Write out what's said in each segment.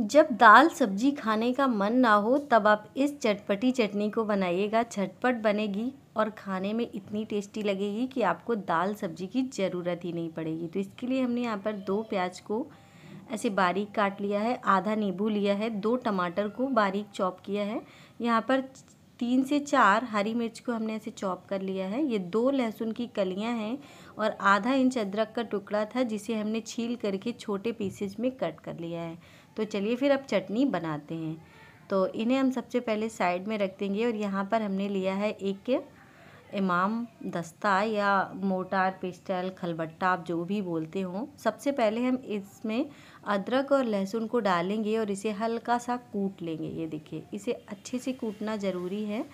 जब दाल सब्जी खाने का मन ना हो तब आप इस चटपटी चटनी को बनाइएगा झटपट बनेगी और खाने में इतनी टेस्टी लगेगी कि आपको दाल सब्जी की ज़रूरत ही नहीं पड़ेगी तो इसके लिए हमने यहाँ पर दो प्याज को ऐसे बारीक काट लिया है आधा नींबू लिया है दो टमाटर को बारीक चॉप किया है यहाँ पर तीन से चार हरी मिर्च को हमने ऐसे चॉप कर लिया है ये दो लहसुन की कलियां हैं और आधा इंच अदरक का टुकड़ा था जिसे हमने छील करके छोटे पीसेज में कट कर लिया है तो चलिए फिर अब चटनी बनाते हैं तो इन्हें हम सबसे पहले साइड में रख देंगे और यहाँ पर हमने लिया है एक इमाम दस्ता या मोटार पिस्टल खलबट्टा आप जो भी बोलते हो सबसे पहले हम इसमें अदरक और लहसुन को डालेंगे और इसे हल्का सा कूट लेंगे ये देखिए इसे अच्छे से कूटना ज़रूरी है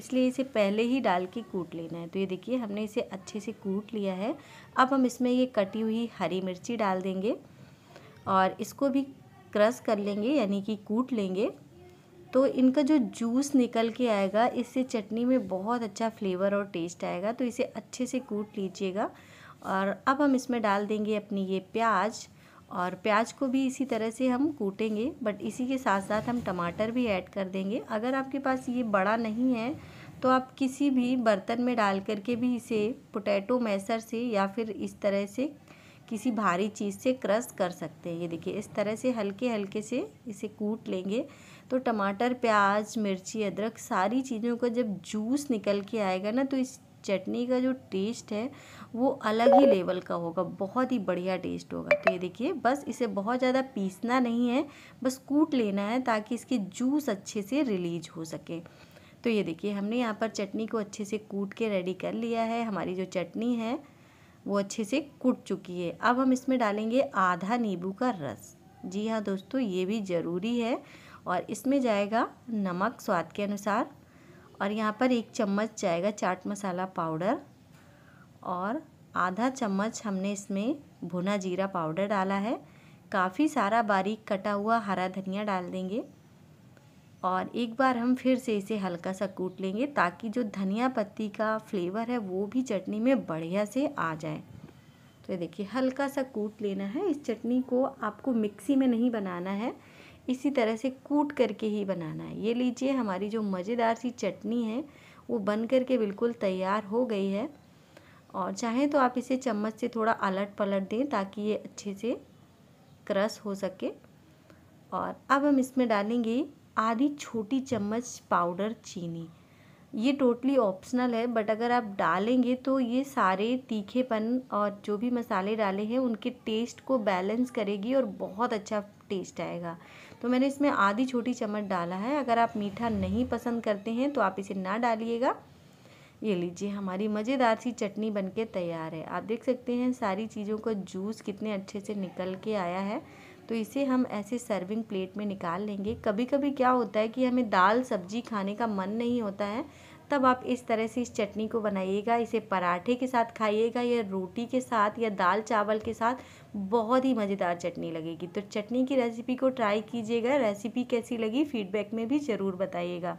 इसलिए इसे पहले ही डाल के कूट लेना है तो ये देखिए हमने इसे अच्छे से कूट लिया है अब हम इसमें ये कटी हुई हरी मिर्ची डाल देंगे और इसको भी क्रश कर लेंगे यानी कि कूट लेंगे तो इनका जो जूस निकल के आएगा इससे चटनी में बहुत अच्छा फ्लेवर और टेस्ट आएगा तो इसे अच्छे से कूट लीजिएगा और अब हम इसमें डाल देंगे अपनी ये प्याज और प्याज को भी इसी तरह से हम कूटेंगे बट इसी के साथ साथ हम टमाटर भी ऐड कर देंगे अगर आपके पास ये बड़ा नहीं है तो आप किसी भी बर्तन में डाल करके भी इसे पोटैटो मैसर से या फिर इस तरह से किसी भारी चीज़ से क्रस कर सकते हैं ये देखिए इस तरह से हल्के हल्के से इसे कूट लेंगे तो टमाटर प्याज मिर्ची अदरक सारी चीज़ों का जब जूस निकल के आएगा ना तो इस चटनी का जो टेस्ट है वो अलग ही लेवल का होगा बहुत ही बढ़िया टेस्ट होगा तो ये देखिए बस इसे बहुत ज़्यादा पीसना नहीं है बस कूट लेना है ताकि इसके जूस अच्छे से रिलीज हो सके तो ये देखिए हमने यहाँ पर चटनी को अच्छे से कूट के रेडी कर लिया है हमारी जो चटनी है वो अच्छे से कूट चुकी है अब हम इसमें डालेंगे आधा नींबू का रस जी हाँ दोस्तों ये भी ज़रूरी है और इसमें जाएगा नमक स्वाद के अनुसार और यहाँ पर एक चम्मच जाएगा चाट मसाला पाउडर और आधा चम्मच हमने इसमें भुना जीरा पाउडर डाला है काफ़ी सारा बारीक कटा हुआ हरा धनिया डाल देंगे और एक बार हम फिर से इसे हल्का सा कूट लेंगे ताकि जो धनिया पत्ती का फ्लेवर है वो भी चटनी में बढ़िया से आ जाए तो ये देखिए हल्का सा कूट लेना है इस चटनी को आपको मिक्सी में नहीं बनाना है इसी तरह से कूट करके ही बनाना है ये लीजिए हमारी जो मज़ेदार सी चटनी है वो बन करके बिल्कुल तैयार हो गई है और चाहें तो आप इसे चम्मच से थोड़ा अलट पलट दें ताकि ये अच्छे से क्रस हो सके और अब हम इसमें डालेंगे आधी छोटी चम्मच पाउडर चीनी ये टोटली ऑप्शनल है बट अगर आप डालेंगे तो ये सारे तीखेपन और जो भी मसाले डाले हैं उनके टेस्ट को बैलेंस करेगी और बहुत अच्छा टेस्ट आएगा तो मैंने इसमें आधी छोटी चम्मच डाला है अगर आप मीठा नहीं पसंद करते हैं तो आप इसे ना डालिएगा ये लीजिए हमारी मज़ेदार सी चटनी बनके तैयार है आप देख सकते हैं सारी चीज़ों का जूस कितने अच्छे से निकल के आया है तो इसे हम ऐसे सर्विंग प्लेट में निकाल लेंगे कभी कभी क्या होता है कि हमें दाल सब्जी खाने का मन नहीं होता है तब आप इस तरह से इस चटनी को बनाइएगा इसे पराठे के साथ खाइएगा या रोटी के साथ या दाल चावल के साथ बहुत ही मज़ेदार चटनी लगेगी तो चटनी की रेसिपी को ट्राई कीजिएगा रेसिपी कैसी लगी फीडबैक में भी ज़रूर बताइएगा